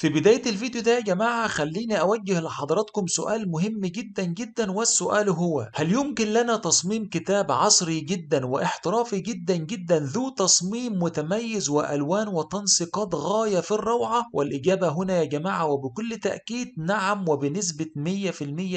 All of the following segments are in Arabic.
في بداية الفيديو ده يا جماعة خليني أوجه لحضراتكم سؤال مهم جدا جدا والسؤال هو هل يمكن لنا تصميم كتاب عصري جدا واحترافي جدا جدا ذو تصميم متميز وألوان وتنسيقات غاية في الروعة؟ والإجابة هنا يا جماعة وبكل تأكيد نعم وبنسبة 100%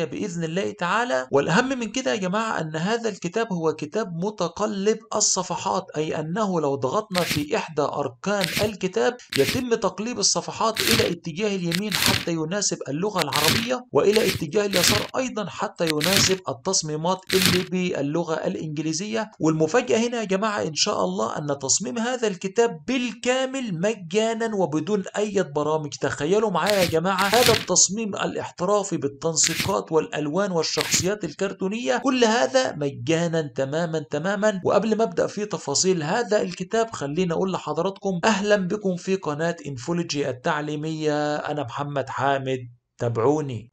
بإذن الله تعالى والأهم من كده يا جماعة أن هذا الكتاب هو كتاب متقلب الصفحات أي أنه لو ضغطنا في إحدى أركان الكتاب يتم تقليب الصفحات إلى اتجاه اليمين حتى يناسب اللغة العربية وإلى اتجاه اليسار أيضا حتى يناسب التصميمات اللي باللغة الإنجليزية والمفاجأة هنا يا جماعة إن شاء الله أن تصميم هذا الكتاب بالكامل مجانا وبدون أي برامج تخيلوا معايا يا جماعة هذا التصميم الاحترافي بالتنسيقات والألوان والشخصيات الكرتونية كل هذا مجانا تماما تماما وقبل ما أبدأ في تفاصيل هذا الكتاب خلينا أقول لحضراتكم أهلا بكم في قناة إنفولوجي التعليمية أنا محمد حامد تابعوني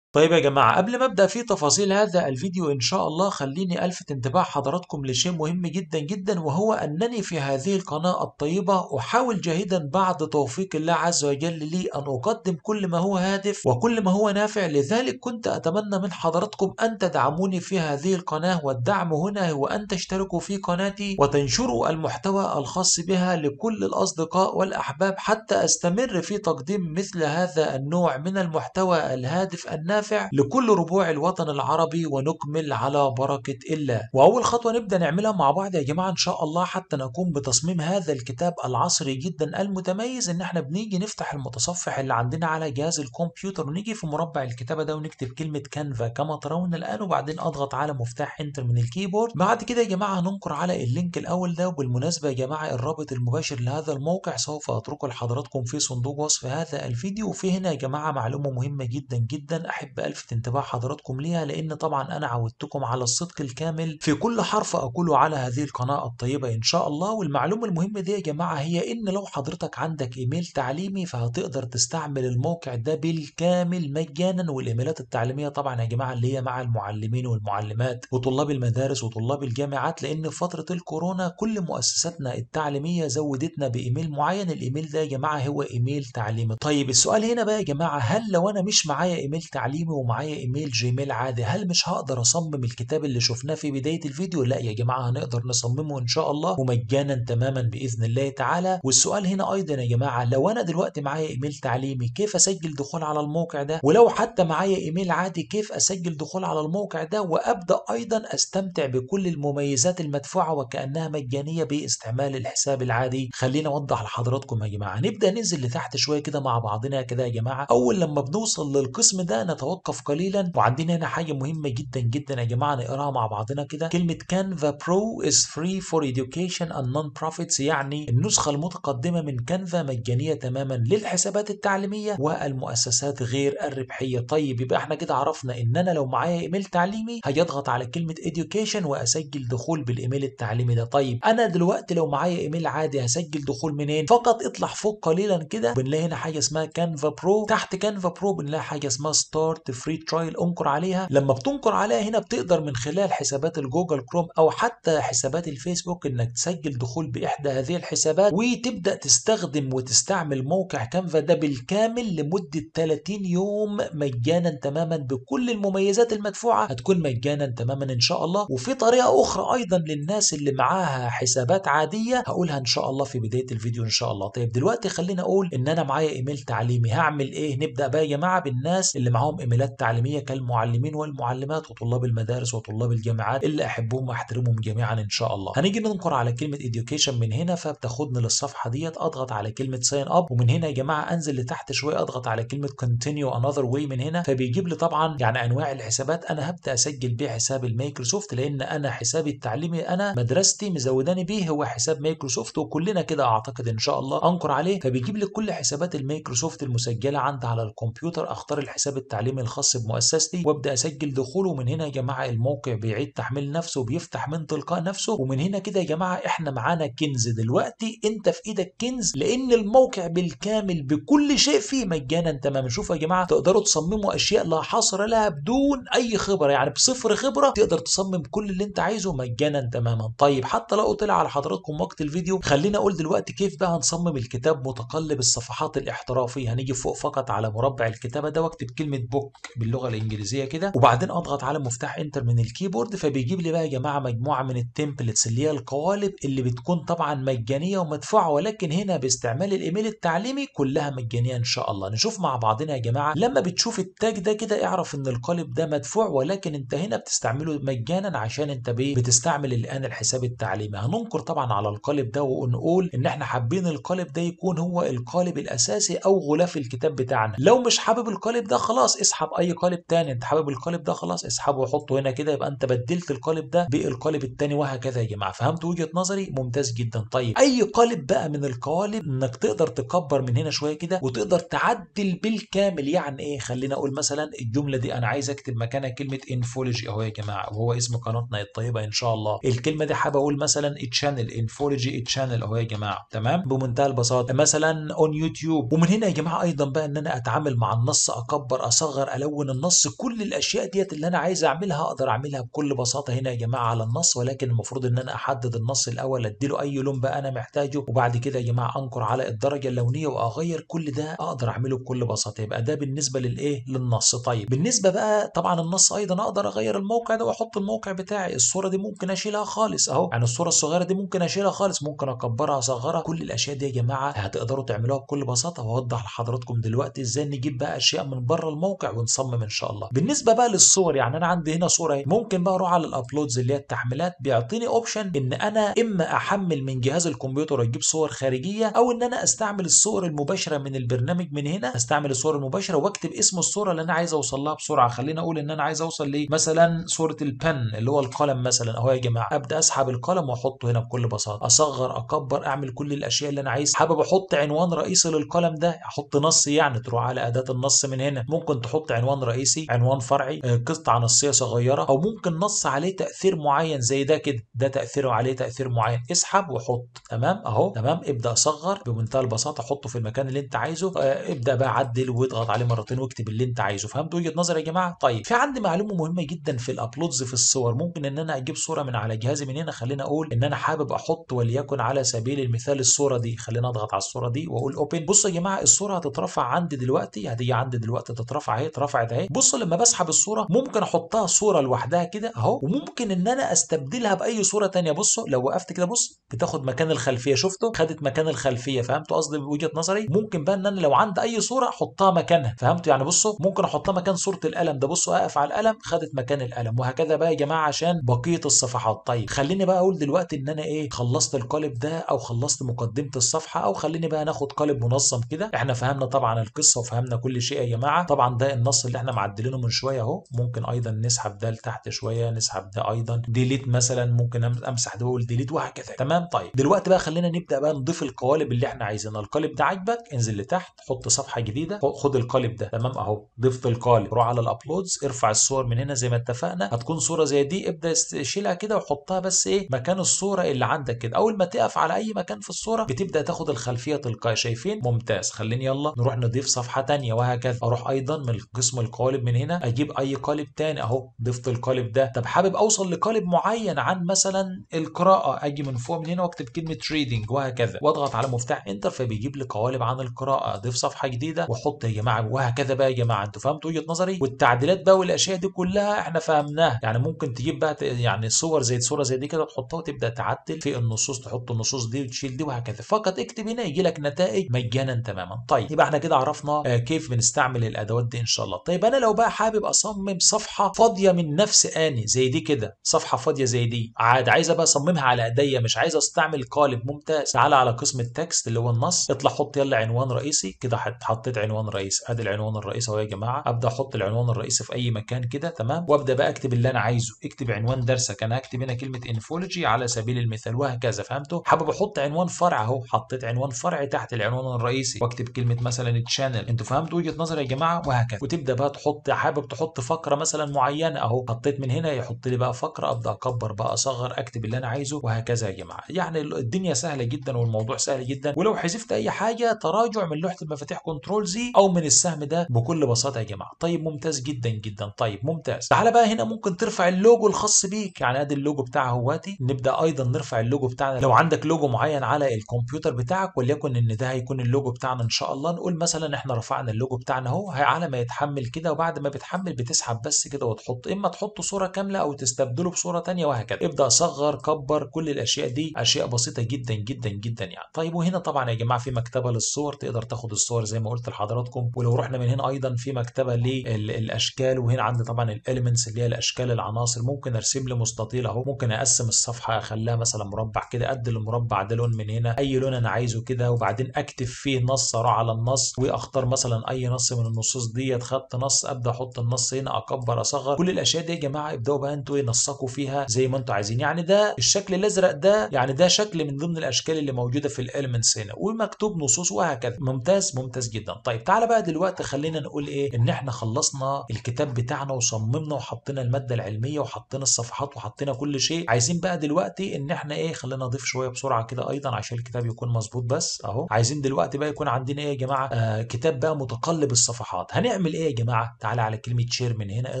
طيب يا جماعة قبل ما أبدأ في تفاصيل هذا الفيديو إن شاء الله خليني ألفت انتباه حضراتكم لشيء مهم جدا جدا وهو أنني في هذه القناة الطيبة أحاول جاهدا بعد توفيق الله عز وجل لي أن أقدم كل ما هو هادف وكل ما هو نافع لذلك كنت أتمنى من حضراتكم أن تدعموني في هذه القناة والدعم هنا هو أن تشتركوا في قناتي وتنشروا المحتوى الخاص بها لكل الأصدقاء والأحباب حتى أستمر في تقديم مثل هذا النوع من المحتوى الهادف النافع نافع لكل ربوع الوطن العربي ونكمل على بركة الله وأول خطوة نبدأ نعملها مع بعض يا جماعة إن شاء الله حتى نقوم بتصميم هذا الكتاب العصري جدا المتميز إن احنا بنيجي نفتح المتصفح اللي عندنا على جهاز الكمبيوتر ونيجي في مربع الكتابة ده ونكتب كلمة كانفا كما ترون الآن وبعدين أضغط على مفتاح انتر من الكيبورد بعد كده يا جماعة هننقر على اللينك الأول ده وبالمناسبة يا جماعة الرابط المباشر لهذا الموقع سوف أتركه لحضراتكم في صندوق وصف هذا الفيديو وفي هنا يا جماعة معلومة مهمة جدا جدا أحب بألفت انتباه حضراتكم ليها لأن طبعا أنا عودتكم على الصدق الكامل في كل حرف أقوله على هذه القناة الطيبة إن شاء الله والمعلومة المهمة دي يا جماعة هي إن لو حضرتك عندك إيميل تعليمي فهتقدر تستعمل الموقع ده بالكامل مجانا والإيميلات التعليمية طبعا يا جماعة اللي هي مع المعلمين والمعلمات وطلاب المدارس وطلاب الجامعات لأن في فترة الكورونا كل مؤسساتنا التعليمية زودتنا بإيميل معين الإيميل ده يا جماعة هو إيميل تعليمي طيب السؤال هنا بقى يا جماعة هل لو أنا مش معايا إيميل تعليمي قديمي ومعايا ايميل جيميل عادي هل مش هقدر اصمم الكتاب اللي شفناه في بداية الفيديو لا يا جماعة هنقدر نصممه ان شاء الله ومجانا تماما باذن الله تعالى والسؤال هنا ايضا يا جماعة لو انا دلوقتي معايا ايميل تعليمي كيف اسجل دخول على الموقع ده ولو حتى معايا ايميل عادي كيف اسجل دخول على الموقع ده وابدا ايضا استمتع بكل المميزات المدفوعة وكأنها مجانية باستعمال الحساب العادي خلينا اوضح لحضراتكم يا جماعة نبدا ننزل لتحت شوية كده مع بعضنا كده يا جماعة اول لما بنوصل للقسم ده نتوقف قليلا وعندنا هنا حاجه مهمه جدا جدا يا جماعه نقراها مع بعضنا كده كلمه كانفا برو از فري فور education and نون profits يعني النسخه المتقدمه من كانفا مجانيه تماما للحسابات التعليميه والمؤسسات غير الربحيه طيب يبقى احنا كده عرفنا ان انا لو معايا ايميل تعليمي هيضغط على كلمه education واسجل دخول بالايميل التعليمي ده طيب انا دلوقتي لو معايا ايميل عادي هسجل دخول منين فقط اطلع فوق قليلا كده بنلاقي هنا حاجه اسمها كانفا برو تحت كانفا برو بنلاقي حاجه اسمها ستارت كارت فري ترايل انكر عليها لما بتنكر عليها هنا بتقدر من خلال حسابات الجوجل كروم او حتى حسابات الفيسبوك انك تسجل دخول باحدى هذه الحسابات وتبدا تستخدم وتستعمل موقع كانفا ده بالكامل لمده 30 يوم مجانا تماما بكل المميزات المدفوعه هتكون مجانا تماما ان شاء الله وفي طريقه اخرى ايضا للناس اللي معاها حسابات عاديه هقولها ان شاء الله في بدايه الفيديو ان شاء الله طيب دلوقتي خلينا اقول ان انا معايا ايميل تعليمي هعمل ايه نبدا بقى يا جماعه بالناس اللي معاهم ايميلات التعليمية كالمعلمين والمعلمات وطلاب المدارس وطلاب الجامعات اللي احبهم واحترمهم جميعا ان شاء الله هنيجي ننقر على كلمه education من هنا فبتاخدني للصفحه ديت اضغط على كلمه sign up ومن هنا يا جماعه انزل لتحت شويه اضغط على كلمه continue another way من هنا فبيجيب لي طبعا يعني انواع الحسابات انا هبدا اسجل بيه حساب المايكروسوفت لان انا حسابي التعليمي انا مدرستي مزوداني بيه هو حساب مايكروسوفت وكلنا كده اعتقد ان شاء الله انقر عليه فبيجيب لي كل حسابات المايكروسوفت المسجله عندي على الكمبيوتر اختار الحساب التعليمي الايم الخاص بمؤسستي وابدا اسجل دخوله ومن هنا يا جماعه الموقع بيعيد تحميل نفسه بيفتح من تلقاء نفسه ومن هنا كده يا جماعه احنا معانا كنز دلوقتي انت في ايدك كنز لان الموقع بالكامل بكل شيء فيه مجانا تماما شوفوا يا جماعه تقدروا تصمموا اشياء لا حصر لها بدون اي خبره يعني بصفر خبره تقدر تصمم كل اللي انت عايزه مجانا تماما طيب حتى لو طلع على حضراتكم وقت الفيديو خلينا اقول دلوقتي كيف بقى هنصمم الكتاب متقلب الصفحات الاحترافي هنيجي فوق فقط على مربع الكتابه ده واكتب كلمه بوك بوك باللغه الانجليزيه كده وبعدين اضغط على مفتاح انتر من الكيبورد فبيجيب لي بقى يا جماعه مجموعه من التمبلتس اللي هي القوالب اللي بتكون طبعا مجانيه ومدفوعه ولكن هنا باستعمال الايميل التعليمي كلها مجانيه ان شاء الله نشوف مع بعضنا يا جماعه لما بتشوف التاج ده كده اعرف ان القالب ده مدفوع ولكن انت هنا بتستعمله مجانا عشان انت بتستعمل الان الحساب التعليمي هننكر طبعا على القالب ده ونقول ان احنا حابين القالب ده يكون هو القالب الاساسي او غلاف الكتاب بتاعنا لو مش حابب القالب ده خلاص اسحب اسحب اي قالب تاني انت حابب القالب ده خلاص اسحبه وحطه هنا كده يبقى انت بدلت القالب ده بالقالب التاني وهكذا يا جماعه فهمت وجهه نظري ممتاز جدا طيب اي قالب بقى من القوالب انك تقدر تكبر من هنا شويه كده وتقدر تعدل بالكامل يعني ايه خلينا اقول مثلا الجمله دي انا عايز اكتب مكانها كلمه انفولوجي اهو يا جماعه وهو اسم قناتنا الطيبه ان شاء الله الكلمه دي حابب اقول مثلا تشانل انفولوجي تشانل اهو يا جماعه تمام بمنتهى البساطه مثلا اون يوتيوب ومن هنا يا جماعه ايضا بقى ان انا اتعامل مع النص اكبر اصغر اقدر الون النص كل الاشياء ديت اللي انا عايز اعملها اقدر اعملها بكل بساطه هنا يا جماعه على النص ولكن المفروض ان انا احدد النص الاول اديله اي لون بقى انا محتاجه وبعد كده يا جماعه انقر على الدرجه اللونيه واغير كل ده اقدر اعمله بكل بساطه يبقى ده بالنسبه للايه للنص طيب بالنسبه بقى طبعا النص ايضا اقدر اغير الموقع ده واحط الموقع بتاعي الصوره دي ممكن اشيلها خالص اهو يعني الصوره الصغيره دي ممكن اشيلها خالص ممكن اكبرها اصغرها كل الاشياء دي يا جماعه هتقدروا تعملوها بكل بساطه واوضح لحضراتكم دلوقتي ازاي نجيب بقى اشياء من بره الموقع ونصمم ان شاء الله بالنسبه بقى للصور يعني انا عندي هنا صوره ممكن بقى اروح على الابلودز اللي هي التحميلات بيعطيني اوبشن ان انا اما احمل من جهاز الكمبيوتر واجيب صور خارجيه او ان انا استعمل الصور المباشره من البرنامج من هنا استعمل الصور المباشره واكتب اسم الصوره اللي انا عايز اوصل لها بسرعه خلينا اقول ان انا عايز اوصل ليه مثلا صوره البن اللي هو القلم مثلا اهو يا جماعه ابدا اسحب القلم واحطه هنا بكل بساطه اصغر اكبر اعمل كل الاشياء اللي انا عايز حابب احط عنوان رئيسي للقلم ده احط نص يعني تروح على اداه النص من هنا ممكن تحط تحط عنوان رئيسي عنوان فرعي قطعه آه، نصيه صغيره او ممكن نص عليه تاثير معين زي ده كده ده تاثيره عليه تاثير معين اسحب وحط تمام اهو تمام ابدا صغر بمنتهى البساطه حطه في المكان اللي انت عايزه آه، ابدا بقى عدل واضغط عليه مرتين واكتب اللي انت عايزه فهمت وجهه نظري يا جماعه طيب في عندي معلومه مهمه جدا في الابلودز في الصور ممكن ان انا اجيب صوره من على جهازي من هنا خلينا اقول ان انا حابب احط وليكن على سبيل المثال الصوره دي خلينا اضغط على الصوره دي واقول اوبن بصوا يا جماعه الصوره هتترفع عندي دلوقتي هتيجي عندي دلوقتي تترفع اهي اهي اترفعت اهي بصوا لما بسحب الصوره ممكن احطها صوره لوحدها كده اهو وممكن ان انا استبدلها باي صوره ثانيه بصوا لو وقفت كده بص بتاخد مكان الخلفيه شفته خدت مكان الخلفيه فهمتوا قصدي بوجهه نظري ممكن بقى ان انا لو عندي اي صوره احطها مكانها فهمتوا يعني بصوا ممكن احطها مكان صوره القلم ده بصوا اقف على القلم خدت مكان القلم وهكذا بقى يا جماعه عشان بقيه الصفحات طيب خليني بقى اقول دلوقتي ان انا ايه خلصت القالب ده او خلصت مقدمه الصفحه او خليني بقى ناخد قالب منظم كده احنا فهمنا طبعا القصه وفهمنا كل شيء يا جماعه طبعا ده النص اللي احنا معدلينه من شويه اهو ممكن ايضا نسحب ده لتحت شويه نسحب ده ايضا ديليت مثلا ممكن امسح ده واقول ديليت وهكذا تمام طيب دلوقتي بقى خلينا نبدا بقى نضيف القوالب اللي احنا عايزينها القالب ده عاجبك انزل لتحت حط صفحه جديده خد القالب ده تمام اهو ضفت القالب روح على الابلودز ارفع الصور من هنا زي ما اتفقنا هتكون صوره زي دي ابدا شيلها كده وحطها بس ايه مكان الصوره اللي عندك كده اول ما تقف على اي مكان في الصوره بتبدا تاخد الخلفيه تلقائي شايفين ممتاز خليني يلا نروح نضيف صفحه ثانيه وهكذا اروح ايضا من قسم القالب من هنا اجيب اي قالب تاني اهو ضفت القالب ده طب حابب اوصل لقالب معين عن مثلا القراءه اجي من فوق من هنا واكتب كلمه تريدنج وهكذا واضغط على مفتاح انتر فبيجيب لي قوالب عن القراءه اضيف صفحه جديده واحط يا جماعه وهكذا بقى يا جماعه انتوا فهمتوا وجهه نظري والتعديلات بقى والاشياء دي كلها احنا فهمناها يعني ممكن تجيب بقى يعني صور زي صوره زي دي كده تحطها وتبدا تعدل في النصوص تحط النصوص دي وتشيل دي وهكذا فقط اكتب هنا يجي لك نتائج مجانا تماما طيب يبقى احنا كده عرفنا آه، كيف بنستعمل الادوات دي ان شاء شاء الله طيب انا لو بقى حابب اصمم صفحه فاضيه من نفس اني زي دي كده صفحه فاضيه زي دي عاد عايزه بقى اصممها على ايديا مش عايز استعمل قالب ممتاز تعالى على قسم التكست اللي هو النص اطلع حط يلا عنوان رئيسي كده حطيت عنوان رئيسي ادي العنوان الرئيسي اهو يا جماعه ابدا احط العنوان الرئيسي في اي مكان كده تمام وابدا بقى اكتب اللي انا عايزه اكتب عنوان درسك انا هكتب هنا كلمه انفولوجي على سبيل المثال وهكذا فهمتوا حابب احط عنوان فرع اهو حطيت عنوان فرع تحت العنوان الرئيسي واكتب كلمه مثلا تشانل انتوا فهمتوا وجهه نظري يا جماعه وهكذا وتبدا بقى تحط حابب تحط فقره مثلا معينه اهو حطيت من هنا يحط لي بقى فقره ابدا اكبر بقى اصغر اكتب اللي انا عايزه وهكذا يا جماعه يعني الدنيا سهله جدا والموضوع سهل جدا ولو حذفت اي حاجه تراجع من لوحه المفاتيح كنترول زي او من السهم ده بكل بساطه يا جماعه طيب ممتاز جدا جدا طيب ممتاز تعالى بقى هنا ممكن ترفع اللوجو الخاص بيك يعني ادي اللوجو بتاع هواتي نبدا ايضا نرفع اللوجو بتاعنا لو عندك لوجو معين على الكمبيوتر بتاعك وليكن ان ده هيكون اللوجو بتاعنا ان شاء الله نقول مثلا احنا رفعنا اللوجو بتاعنا اهو على ما يتحقق بتحمل كده وبعد ما بتحمل بتسحب بس كده وتحط اما تحط صوره كامله او تستبدله بصوره ثانيه وهكذا ابدا صغر كبر كل الاشياء دي اشياء بسيطه جدا جدا جدا يعني طيب وهنا طبعا يا جماعه في مكتبه للصور تقدر تاخد الصور زي ما قلت لحضراتكم ولو رحنا من هنا ايضا في مكتبه للاشكال وهنا عندي طبعا الاليمنتس اللي هي الاشكال العناصر ممكن ارسم لي مستطيل اهو ممكن اقسم الصفحه اخليها مثلا مربع كده قد المربع ده لون من هنا اي لون انا عايزه كده وبعدين اكتب فيه نص اروح على النص واختار مثلا اي نص من النصوص ديت خدت نص ابدا احط النص هنا اكبر اصغر كل الاشياء دي يا جماعه ابداوا بقى انتوا ينسقوا إيه، نسقوا فيها زي ما انتوا عايزين يعني ده الشكل الازرق ده يعني ده شكل من ضمن الاشكال اللي موجوده في الاليمنتس هنا ومكتوب نصوص وهكذا ممتاز ممتاز جدا طيب تعالى بقى دلوقتي خلينا نقول ايه ان احنا خلصنا الكتاب بتاعنا وصممنا وحطينا الماده العلميه وحطينا الصفحات وحطينا كل شيء عايزين بقى دلوقتي ان احنا ايه خلينا نضيف شويه بسرعه كده ايضا عشان الكتاب يكون مظبوط بس اهو عايزين دلوقتي بقى يكون عندنا ايه يا جماعه آه كتاب بقى متقلب الصفحات هنعمل ايه يا جماعه تعالى على كلمه شير من هنا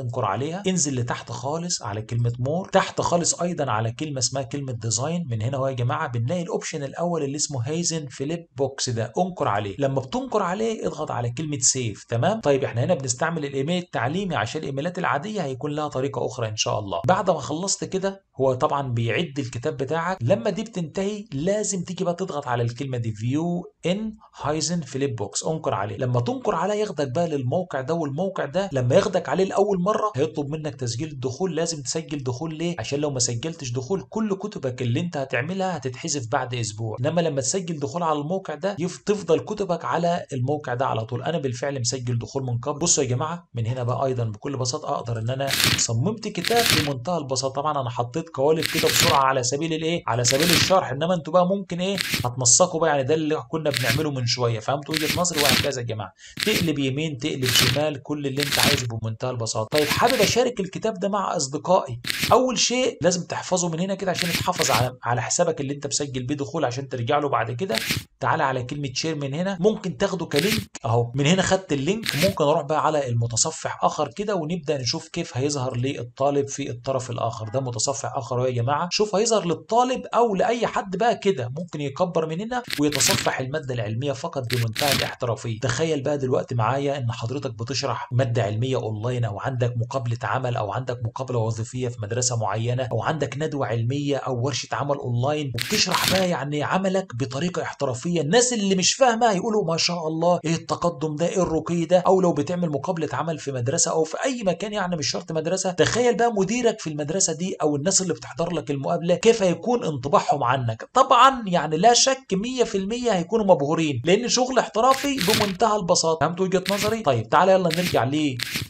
انقر عليها انزل لتحت خالص على كلمه مور تحت خالص ايضا على كلمه اسمها كلمه ديزاين من هنا اهو يا جماعه بنلاقي الاوبشن الاول اللي اسمه هايزن فليب بوكس ده انقر عليه لما بتنقر عليه اضغط على كلمه سيف تمام طيب احنا هنا بنستعمل الايميل التعليمي عشان الايميلات العاديه هيكون لها طريقه اخرى ان شاء الله بعد ما خلصت كده هو طبعا بيعد الكتاب بتاعك لما دي بتنتهي لازم تيجي بقى تضغط على الكلمه دي فيو ان هايزن فليب بوكس انقر عليه لما تنقر عليه ياخدك بقى للموقع الموقع ده والموقع ده لما ياخدك عليه لاول مره هيطلب منك تسجيل الدخول لازم تسجل دخول ليه عشان لو ما سجلتش دخول كل كتبك اللي انت هتعملها هتتحذف بعد اسبوع انما لما تسجل دخول على الموقع ده تفضل كتبك على الموقع ده على طول انا بالفعل مسجل دخول من قبل بصوا يا جماعه من هنا بقى ايضا بكل بساطه اقدر ان انا صممت كتاب بمنتهى البساطه طبعا انا حطيت قوالب كده بسرعه على سبيل الايه على سبيل الشرح انما انتوا بقى ممكن ايه هتنسقوا بقى يعني ده اللي كنا بنعمله من شويه فهمتوا وجهه نظري وهكذا يا جماعه تقلب يمين تقلب الجبال كل اللي انت عايزه بمنتهى البساطه طيب حابب اشارك الكتاب ده مع اصدقائي اول شيء لازم تحفظه من هنا كده عشان يتحفظ على على حسابك اللي انت مسجل بيه دخول عشان ترجع له بعد كده تعالى على كلمه شير من هنا ممكن تاخده كلينك اهو من هنا خدت اللينك ممكن اروح بقى على المتصفح اخر كده ونبدا نشوف كيف هيظهر للطالب في الطرف الاخر ده متصفح اخر يا جماعه شوف هيظهر للطالب او لاي حد بقى كده ممكن يكبر من هنا ويتصفح الماده العلميه فقط بمنتهى الاحترافيه تخيل بقى دلوقتي معايا ان حضرتك بتشرح ماده علميه اونلاين او عندك مقابله عمل او عندك مقابله وظيفيه في مدرسه معينه او عندك ندوه علميه او ورشه عمل اونلاين وبتشرح بقى يعني عملك بطريقه احترافيه الصوفيه الناس اللي مش فاهمه هيقولوا ما شاء الله ايه التقدم ده ايه الرقي ده او لو بتعمل مقابله عمل في مدرسه او في اي مكان يعني مش شرط مدرسه تخيل بقى مديرك في المدرسه دي او الناس اللي بتحضر لك المقابله كيف هيكون انطباعهم عنك طبعا يعني لا شك 100% هيكونوا مبهورين لان شغل احترافي بمنتهى البساطه فهمت وجهه نظري طيب تعالى يلا نرجع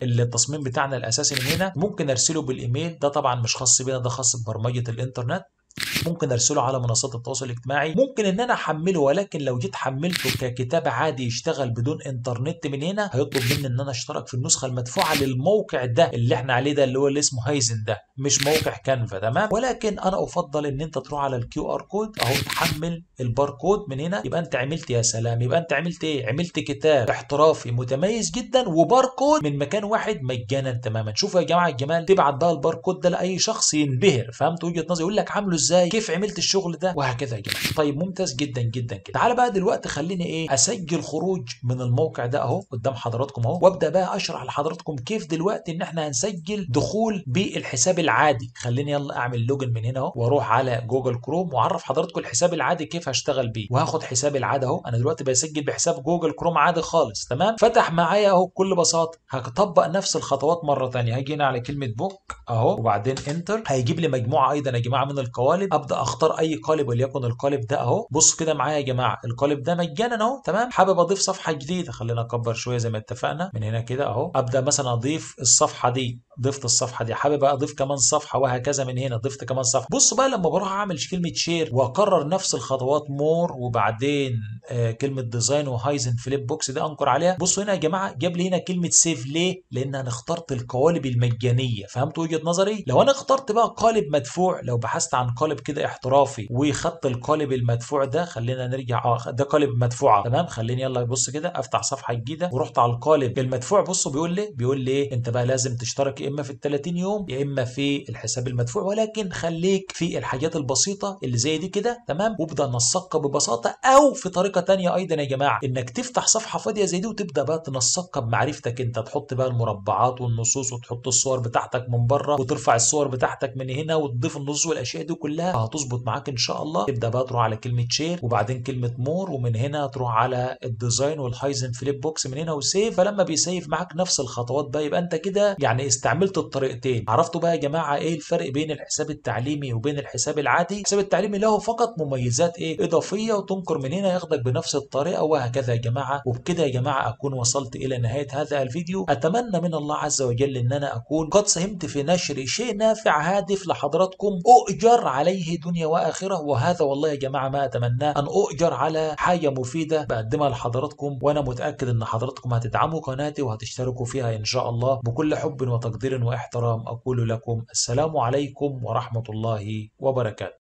للتصميم بتاعنا الاساسي من هنا ممكن ارسله بالايميل ده طبعا مش خاص بينا ده خاص ببرمجه الانترنت ممكن ارسله على منصات التواصل الاجتماعي ممكن ان انا احمله ولكن لو جيت حملته ككتاب عادي يشتغل بدون انترنت من هنا هيطلب مني ان انا اشترك في النسخه المدفوعه للموقع ده اللي احنا عليه ده اللي هو اللي اسمه هايزن ده مش موقع كانفا تمام ولكن انا افضل ان انت تروح على الكيو ار كود اهو تحمل الباركود من هنا يبقى انت عملت يا سلام يبقى انت عملت ايه عملت كتاب احترافي متميز جدا وباركود من مكان واحد مجانا تماما شوفوا يا جماعه الجمال تبعت بقى الباركود ده لاي شخص ينبهر فهمت وجهه نظري يقول لك عامله ازاي كيف عملت الشغل ده وهكذا يا جماعه طيب ممتاز جدا جدا كده تعالى بقى دلوقتي خليني ايه اسجل خروج من الموقع ده اهو قدام حضراتكم اهو وابدا بقى اشرح لحضراتكم كيف دلوقتي ان احنا هنسجل دخول بالحساب العادي خليني يلا اعمل لوجن من هنا اهو واروح على جوجل كروم واعرف حضراتكم الحساب العادي كيف هشتغل بيه وهاخد حساب العادي اهو انا دلوقتي بسجل بحساب جوجل كروم عادي خالص تمام فتح معايا اهو بكل بساطه هطبق نفس الخطوات مره ثانيه هاجي هنا على كلمه بوك اهو وبعدين انتر هيجيب لي مجموعه ايضا يا جماعه من القوالب القالب ابدا اختار اي قالب وليكن القالب ده اهو بصوا كده معايا يا جماعه القالب ده مجانا اهو تمام حابب اضيف صفحه جديده خلينا اكبر شويه زي ما اتفقنا من هنا كده اهو ابدا مثلا اضيف الصفحه دي ضفت الصفحه دي حابب اضيف كمان صفحه وهكذا من هنا ضفت كمان صفحه بص بقى لما بروح اعمل كلمه شير واكرر نفس الخطوات مور وبعدين آه كلمه ديزاين وهايزن فليب بوكس دي انكر عليها بصوا هنا يا جماعه جاب لي هنا كلمه سيف ليه لان انا اخترت القوالب المجانيه فهمت وجهه نظري لو انا اخترت بقى قالب مدفوع لو بحثت عن قالب كده احترافي وخدت القالب المدفوع ده خلينا نرجع اه ده قالب مدفوعه تمام خليني يلا بص كده افتح صفحه جديده ورحت على القالب المدفوع بصوا بيقول لي بيقول لي إيه؟ انت بقى لازم تشترك يا اما في ال 30 يوم يا اما في الحساب المدفوع ولكن خليك في الحاجات البسيطه اللي زي دي كده تمام وابدا نسقها ببساطه او في طريقه ثانيه ايضا يا جماعه انك تفتح صفحه فاضيه زي دي وتبدا بقى تنسقها بمعرفتك انت تحط بقى المربعات والنصوص وتحط الصور بتاعتك من بره وترفع الصور بتاعتك من هنا وتضيف النصوص والاشياء دي كلها هتظبط معاك ان شاء الله تبدا بقى تروح على كلمه شير وبعدين كلمه مور ومن هنا تروح على الديزاين والهايزن فليب بوكس من هنا وسيف فلما بيسيف معاك نفس الخطوات بقى يبقى انت كده يعني استعمل عملت الطريقتين عرفتوا بقى يا جماعه ايه الفرق بين الحساب التعليمي وبين الحساب العادي الحساب التعليمي له فقط مميزات ايه اضافيه وتنكر من هنا ياخدك بنفس الطريقه وهكذا يا جماعه وبكده يا جماعه اكون وصلت الى نهايه هذا الفيديو اتمنى من الله عز وجل ان انا اكون قد ساهمت في نشر شيء نافع هادف لحضراتكم اؤجر عليه دنيا واخره وهذا والله يا جماعه ما اتمناه ان اؤجر على حاجه مفيده بقدمها لحضراتكم وانا متاكد ان حضراتكم هتدعموا قناتي وهتشتركوا فيها ان شاء الله بكل حب وتقدير وقدر واحترام أقول لكم السلام عليكم ورحمة الله وبركاته